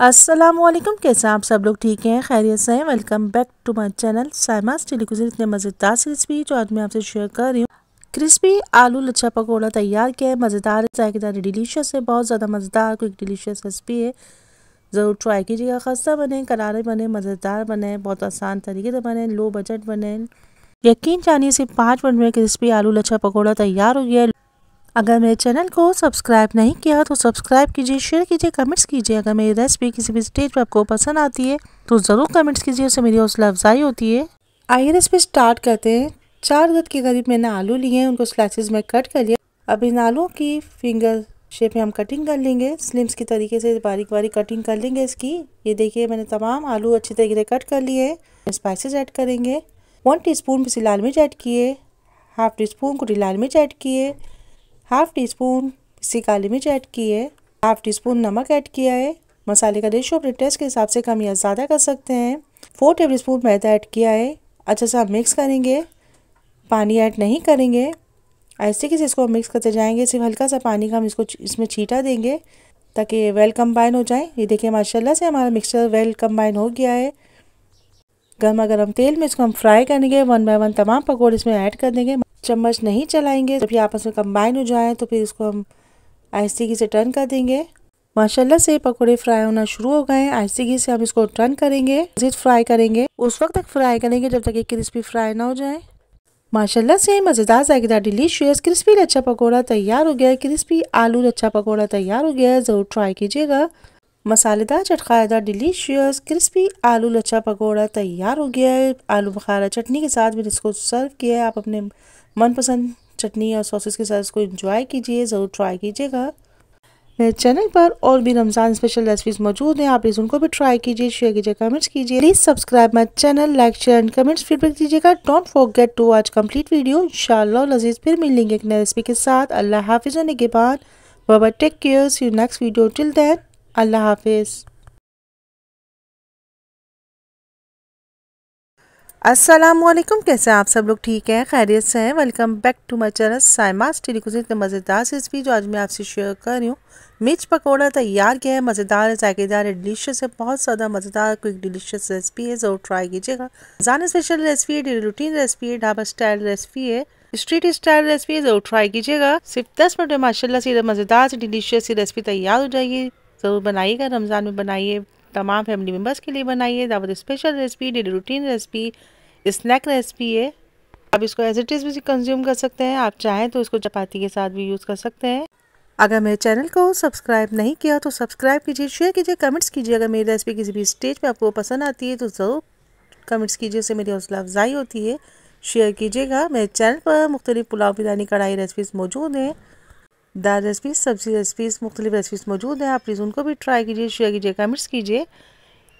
असलम कैसे आप सब लोग ठीक हैं खैरियत से हैं welcome back to my channel साइमास कुछ इतने मज़ेदार रेसिपी जो आज मैं आपसे शेयर कर रही हूँ क्रिस्पी आलू लच्छा पकौड़ा तैयार किया है मज़ेदार जायकेदार डिलीशियस है बहुत ज़्यादा मज़ेदार कोई डिलीशियस रेसिपी है ज़रूर ट्राई कीजिएगा खस्ता बने करारे बने मज़ेदार बने बहुत आसान तरीके से बने लो बजट बने यकीन जानिए सिर्फ पाँच मिनट में क्रिस्पी आलू लच्छा पकौड़ा तैयार हो गया है अगर मेरे चैनल को सब्सक्राइब नहीं किया तो सब्सक्राइब कीजिए शेयर कीजिए कमेंट्स कीजिए अगर मेरी रेसिपी किसी भी स्टेज पर आपको पसंद आती है तो ज़रूर कमेंट्स कीजिए उससे मेरी हौसला अफजाई होती है आइए रेसिपी स्टार्ट करते हैं चार गद के करीब मैंने आलू लिए हैं उनको स्लाइसिस में कट कर लिया अब इन आलू की फिंगर शेप में हम कटिंग कर लेंगे स्लिम्स की तरीके से बारीक बारीक कटिंग कर लेंगे इसकी ये देखिए मैंने तमाम आलू अच्छी तरीके से कट कर लिए हैं स्पाइसेस ऐड करेंगे वन टीस्पून पिसी लाल मिर्च ऐड किए हाफ टी स्पून कुटी लाल मिर्च ऐड किए हाफ टी स्पून इसी काली मिर्च ऐड की है हाफ टी स्पून नमक ऐड किया है मसाले का रेशो अपने टेस्ट के हिसाब से कम या ज़्यादा कर सकते हैं फोर टेबल स्पून मैदा ऐड किया है अच्छा सा मिक्स करेंगे पानी ऐड नहीं करेंगे ऐसे किसी इसको मिक्स करते जाएंगे सिर्फ हल्का सा पानी का हम इसको इसमें छीटा देंगे ताकि वेल कम्बाइन हो जाए ये देखिए माशाल्लाह से हमारा मिक्सचर वेल कम्बाइन हो गया है गर्मा गर्म तेल में इसको हम फ्राई करेंगे वन बाय वन तमाम पकौड़े इसमें ऐड कर देंगे चम्मच नहीं चलाएंगे जब ये आपस में कंबाइन हो जाए तो फिर इसको हम आहिस्ते घी से टर्न कर देंगे माशाल्लाह से पकोड़े फ्राई होना शुरू हो गए हैं आहिस्ते घी से हम इसको टर्न करेंगे मजीद फ्राई करेंगे उस वक्त तक फ्राई करेंगे जब तक ये क्रिस्पी फ्राई ना हो जाए माशाल्लाह से मज़ेदार जायकेदार डिलीशियस क्रिस्पी लच्छा पकौड़ा तैयार हो गया है क्रिस्पी आलू लच्छा पकौड़ा तैयार हो गया है ज़रूर ट्राई कीजिएगा मसालेदार चटकायदार डिलीशियस क्रिस्पी आलू लच्छा पकौड़ा तैयार हो गया है आलू बखारा चटनी के साथ मैंने इसको सर्व किया है आप अपने मनपसंद चटनी और सॉसेस के साथ इसको इंजॉय कीजिए ज़रूर ट्राई कीजिएगा मेरे चैनल पर और भी रमज़ान स्पेशल रेसिपीज मौजूद हैं आप प्लीज़ उनको भी ट्राई कीजिए शेयर कीजिए कमेंट्स कीजिए please subscribe my channel like share and comments feedback दीजिएगा don't forget to watch complete video इन शजीज़ फिर मिलेंगे एक नए रेसिपी के साथ अल्लाह हाफिज़ होने के बाद बाबा take care you next video till then अल्लाह हाफिज़ असलम कैसे आप सब लोग ठीक हैं खैरियत से हैं welcome back to my channel Saima's telecuisine इतने मज़ेदार रेसिपी जो आज मैं आपसे शेयर कर रही हूँ मिर्च पकौड़ा तैयार किया है मज़ेदार है जायकेदार है डिलीशियस है बहुत ज़्यादा मज़ेदार क्विक डिलीशियस रेसिपी है ज़रूर ट्राई कीजिएगा जान स्पेशल रेसिपी है रूटीन रेसिपी है ढाबा स्टाइल रेसिपी है स्ट्रीट स्टाइल रेसिपी है ज़रूर ट्राई कीजिएगा सिर्फ दस मिनट में माशाला से मज़ेदार से डिलीशियस रेसिपी तैयार हो जाएगी ज़रूर बनाइएगा रमज़ान में बनाइए तमाम फैमिली मेम्बर्स के लिए बनाइए दावत special recipe daily routine recipe snack recipe है आप इसको एज इट इज़ भी कंज्यूम कर सकते हैं आप चाहें तो इसको चपाती के साथ भी यूज़ कर सकते हैं अगर मेरे चैनल को सब्सक्राइब नहीं किया तो सब्सक्राइब कीजिए शेयर कीजिए कमेंट्स कीजिए अगर मेरी रेसिपी किसी भी स्टेज पे आपको पसंद आती है तो ज़रूर कमेंट्स कीजिए उससे मेरी हौसला अफजाई होती है शेयर कीजिएगा मेरे चैनल पर मुख्तलिफ पुलाव बिरयानी कढ़ाई रेसिपीज़ मौजूद हैं दाल रेसिपीज़ सब्ज़ी रेसिपीज़ मुख्तलिफ रेसिपीज़ मौजूद हैं आप प्लीज़ उनको भी ट्राई कीजिए शेयर कीजिए कमेंट्स कीजिए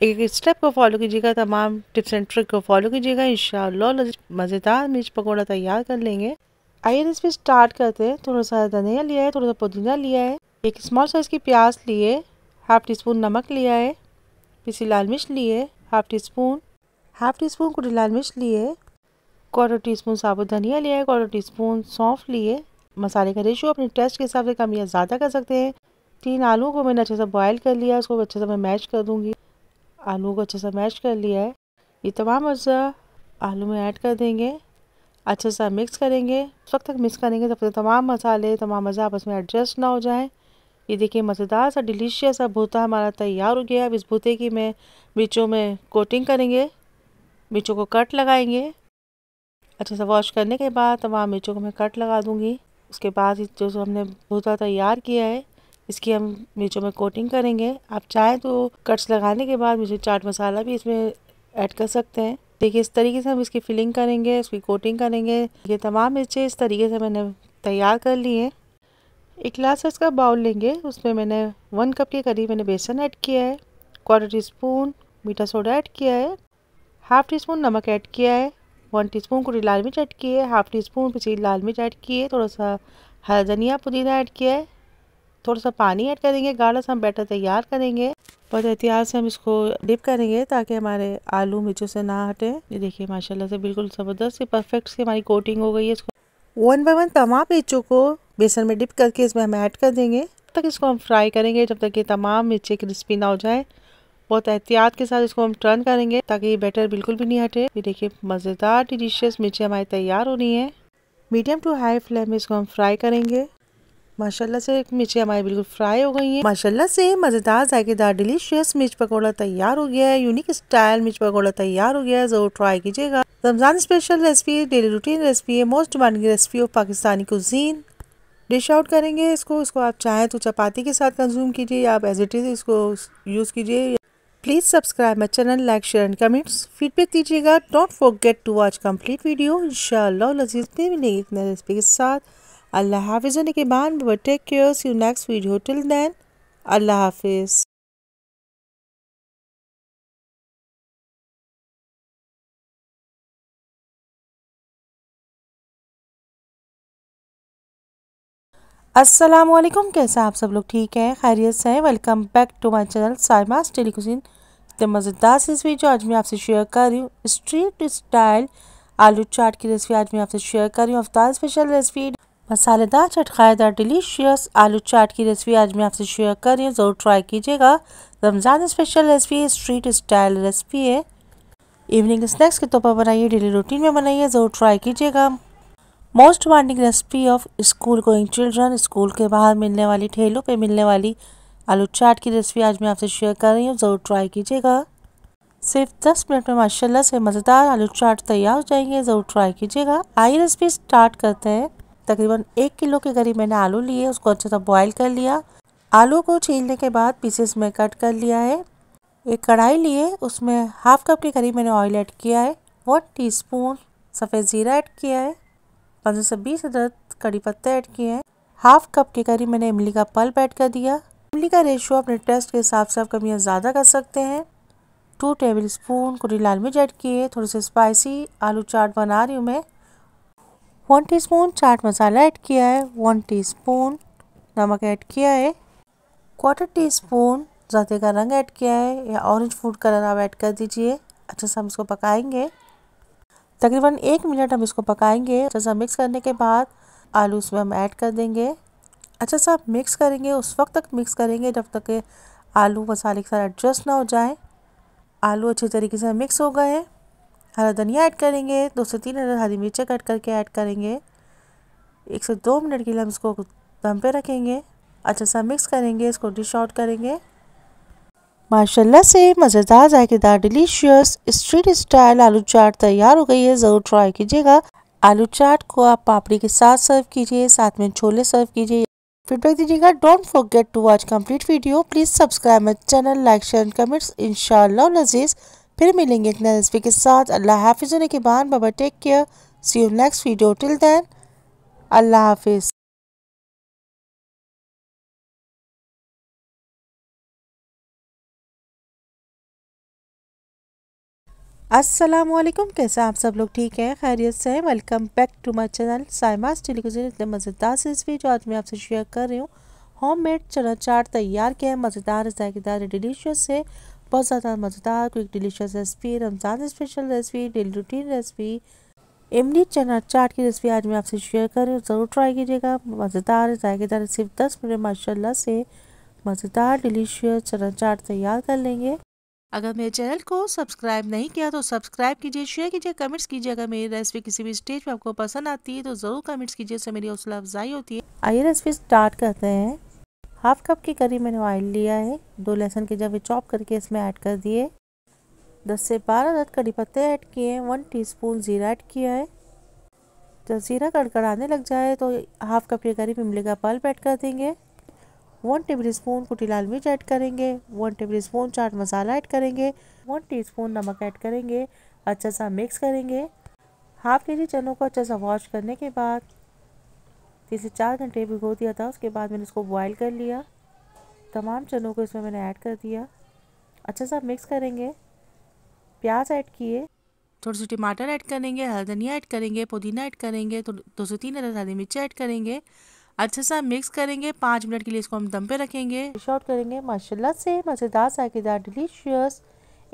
एक एक स्टेप को फॉलो कीजिएगा तमाम टिप्स एंड ट्रिक को फॉलो कीजिएगा इन मज़ेदार मिर्च पकौड़ा तैयार कर लेंगे आइए रेसिपी स्टार्ट करते हैं थोड़ा सा धनिया लिया है थोड़ा सा पुदीना लिया है एक स्मॉल साइज़ की प्याज लिए हाफ टी स्पून नमक लिया है पीसी लाल मिर्च लिए half teaspoon half teaspoon कुटी लाल मिर्च लिए क्वार्टर टी स्पून साबुत धनिया लिया है क्वार्टर टी स्पून सौंफ लिए मसाले का रेशो अपने टेस्ट के हिसाब से कम या ज़्यादा कर सकते हैं तीन आलूओं को मैंने अच्छे से बॉयल कर लिया उसको अच्छे से मैं मैश कर दूँगी आलू को अच्छे से मैश कर लिया है ये तमाम अज्जा आलू में ऐड कर देंगे अच्छे से मिक्स करेंगे उस वक्त तक मिक्स करेंगे जब तक तमाम मसाले तमाम मज़ा आपस में एडजस्ट ना हो जाएं ये देखिए मज़ेदार सा डिलीशियस सा भूता हमारा तैयार हो गया अब इस भूते की मैं मिर्चों में कोटिंग करेंगे मिर्चों को कट लगाएंगे अच्छे से वॉश करने के बाद तमाम मिर्चों को मैं कट लगा दूँगी उसके बाद जो जो हमने भूसा तैयार किया है इसकी हम मिर्चों में कोटिंग करेंगे आप चाहें तो कट्स लगाने के बाद मिर्ची चाट मसाला भी इसमें ऐड कर सकते हैं देखिए इस तरीके से हम इसकी फिलिंग करेंगे इसकी कोटिंग करेंगे ये तमाम मिर्चें इस तरीके से मैंने तैयार कर ली हैं एक ग्लास का बाउल लेंगे उसमें मैंने वन कप के करीब मैंने बेसन ऐड किया है क्वार्टर टी स्पून मीठा सोडा ऐड किया है हाफ टी स्पून नमक ऐड किया है वन टीस्पून कुटी लाल मिर्च ऐड किए हाफ टी स्पून पिछली लाल मिर्च ऐड किए थोड़ा सा हरा धनिया पुदीना ऐड किया है थोड़ा सा पानी ऐड करेंगे गाढ़ा सा हम बैटर तैयार करेंगे बहुत एहतियात से हम इसको डिप करेंगे ताकि हमारे आलू मिर्चों से ना हटे ये देखिए माशाल्लाह से बिल्कुल ज़बरदस्त से परफेक्ट से हमारी कोटिंग हो गई है इसको वन बाई वन तमाम मिर्चों को बेसन में डिप करके इसमें हम ऐड कर देंगे तब तक इसको हम फ्राई करेंगे जब तक ये तमाम मिर्चें क्रिस्पी ना हो जाए बहुत एहतियात के साथ इसको हम टर्न करेंगे ताकि ये बैटर बिल्कुल भी नहीं हटे ये देखिए मज़ेदार डिलीशियस मिर्ची हमारी तैयार हो रही है मीडियम टू हाई फ्लेम में इसको हम फ्राई करेंगे माशाल्लाह से मिर्ची हमारी बिल्कुल फ्राई हो गई है माशाल्लाह से मज़ेदार जायकेदार डिलीशियस मिर्च पकौड़ा तैयार हो गया है यूनिक स्टाइल मिर्च पकौड़ा तैयार हो गया है ज़रूर ट्राई कीजिएगा रमज़ान स्पेशल रेसिपी है डेली रूटीन रेसिपी है most demanding recipe of Pakistani cuisine dish out करेंगे इसको इसको आप चाहें तो चपाती के साथ कंज्यूम कीजिए आप एज इट इज़ इसको यूज़ कीजिए please subscribe my channel like share and comments feedback दीजिएगा don't forget to watch complete video इंशाल्लाह में मिलेंगे एक नए रेसिपी के साथ अल्लाह हाफिज़ होने के बाद take care you next video till then अल्लाह हाफिज़ असलम कैसे आप सब लोग ठीक है खैरियत से हैं welcome back to my channel साइमास कुछ तो मज़ेदार इस जो आज मैं आपसे शेयर कर रही हूँ स्ट्रीट स्टाइल आलू चाट की रेसिपी आज मैं आपसे शेयर कर रही हूँ अफ्तार स्पेशल रेसिपी मसालेदार चटखाएदार डिलीशियस आलू चाट की रेसिपी आज मैं आपसे शेयर कर रही हूँ ज़रूर ट्राई कीजिएगा Ramzan special recipe street style recipe है इवनिंग स्नैक्स के तौर पर बनाइए डेली रूटीन में बनाइए ज़रूर ट्राई कीजिएगा most warning recipe of school going children school के बाहर मिलने वाली ठेलों पे मिलने वाली आलू चाट की रेसिपी आज मैं आपसे शेयर कर रही हूँ ज़रूर ट्राई कीजिएगा सिर्फ दस मिनट में माशाल्लाह से मज़ेदार आलू चाट तैयार हो जाएंगे ज़रूर ट्राई कीजिएगा आई रेसिपी स्टार्ट करते हैं तकरीबन एक किलो के करीब मैंने आलू लिए उसको अच्छे से बॉयल कर लिया आलू को छीलने के बाद पीसेस में कट कर लिया है एक कढ़ाई लिए उसमें हाफ कप के करीब मैंने ऑयल ऐड किया है वन टी सफ़ेद ज़ीरा ऐड किया है पंद्रह से बीस अदरक कड़ी पत्ते ऐड किए हैं हाफ कप के करीब मैंने इमली का पल्प ऐड कर दिया इमली का रेशो अपने टेस्ट के हिसाब से आप कमियाँ ज़्यादा कर सकते हैं टू टेबल स्पून कुरी लाल मिर्च ऐड किए थोड़े से स्पाइसी आलू चाट बना रही हूँ मैं one spoon chaat masala add किया है वन स्पून नमक ऐड किया है क्वार्टर टी स्पून ज़ाते का रंग ऐड किया है या ऑरेंज फूड कलर आप ऐड कर दीजिए अच्छे से हम इसको पकाएंगे तकरीबन एक मिनट हम इसको पकाएंगे अच्छा सा मिक्स करने के बाद आलू इसमें हम ऐड कर देंगे अच्छा सा मिक्स करेंगे उस वक्त तक मिक्स करेंगे जब तक के आलू मसाले के साथ एडजस्ट ना हो जाए आलू अच्छे तरीके से मिक्स हो गए हैं हरा धनिया ऐड करेंगे दो से तीन हरा हरी मिर्चें कट करके ऐड करेंगे एक से दो मिनट के लिए हम इसको दम पे रखेंगे अच्छा सा मिक्स करेंगे इसको डिश आउट करेंगे माशाल्लाह से मज़ेदार जायकेदार डिलीशियस स्ट्रीट स्टाइल आलू चाट तैयार हो गई है ज़रूर ट्राई कीजिएगा आलू चाट को आप पापड़ी के साथ सर्व कीजिए साथ में छोले सर्व कीजिए फीडबैक दीजिएगा don't forget to watch complete video please subscribe my channel like share comments इन लजीज़ फिर मिलेंगे एक नई रेसिपी के साथ अल्लाह हाफिज़ होने के बाद बाबा take care see you next video till then अल्लाह हाफिज़ असलम कैसे आप सब लोग ठीक हैं खैरियत से हैं welcome back to my channel Saima's television इतने मज़ेदार रेसिपी जो आज मैं आपसे शेयर कर रही हूँ होम मेड चना चाट तैयार किया है मज़ेदार जायकेदार डिलीशियस है बहुत ज़्यादा मज़ेदार quick delicious recipe Ramzan special recipe daily routine recipe इमली चना चाट की रेसिपी आज मैं आपसे शेयर कर रही हूँ ज़रूर ट्राई कीजिएगा मज़ेदार जायकेदार सिर्फ दस मिनट माशा से मज़ेदार डिलीशियस चना चाट तैयार कर लेंगे अगर मेरे चैनल को सब्सक्राइब नहीं किया तो सब्सक्राइब कीजिए शेयर कीजिए कमेंट्स कीजिए अगर मेरी रेसिपी किसी भी स्टेज पर आपको पसंद आती है तो ज़रूर कमेंट्स कीजिए इससे मेरी हौसला अफजाई होती है आइए रेसिपी स्टार्ट करते हैं हाफ कप के करीब मैंने ऑयल लिया है दो लहसुन के जब चॉप करके इसमें ऐड कर दिए दस से बारह अदद कड़ी पत्ते ऐड किए हैं वन स्पून ज़ीरा ऐड किया है जब ज़ीरा कड़कड़ाने लग जाए तो हाफ कप के करीब इमली का पल्प ऐड कर देंगे वन टेबल स्पून कुटी लाल मिर्च ऐड करेंगे one tablespoon chaat masala add करेंगे वन टी स्पून नमक ऐड करेंगे अच्छा सा मिक्स करेंगे हाफ के जी चनों को अच्छा सा वॉश करने के बाद इसे चार घंटे भिगो दिया था उसके बाद मैंने इसको बॉयल कर लिया तमाम चनों को इसमें मैंने ऐड कर दिया अच्छा सा मिक्स करेंगे प्याज ऐड किए थोड़ी सी टमाटर ऐड करेंगे हरा धनिया ऐड करेंगे पुदीना ऐड करेंगे तो दो से तीन हरा हरी मिर्ची ऐड करेंगे अच्छे सा मिक्स करेंगे पाँच मिनट के लिए इसको हम दम पे रखेंगे शॉर्ट करेंगे माशाल्लाह से मज़ेदार साकेदार डिलीशियस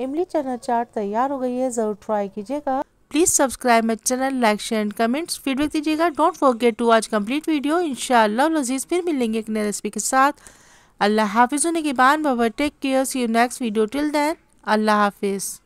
इमली चना चाट तैयार हो गई है ज़रूर ट्राई कीजिएगा please subscribe my channel like share and comments feedback दीजिएगा don't forget to watch complete video इनशाला लजीज़ फिर मिलेंगे एक नई रेसिपी के साथ अल्लाह हाफिज़ होने के बाद बाबा take care see you next video till then अल्लाह हाफिज़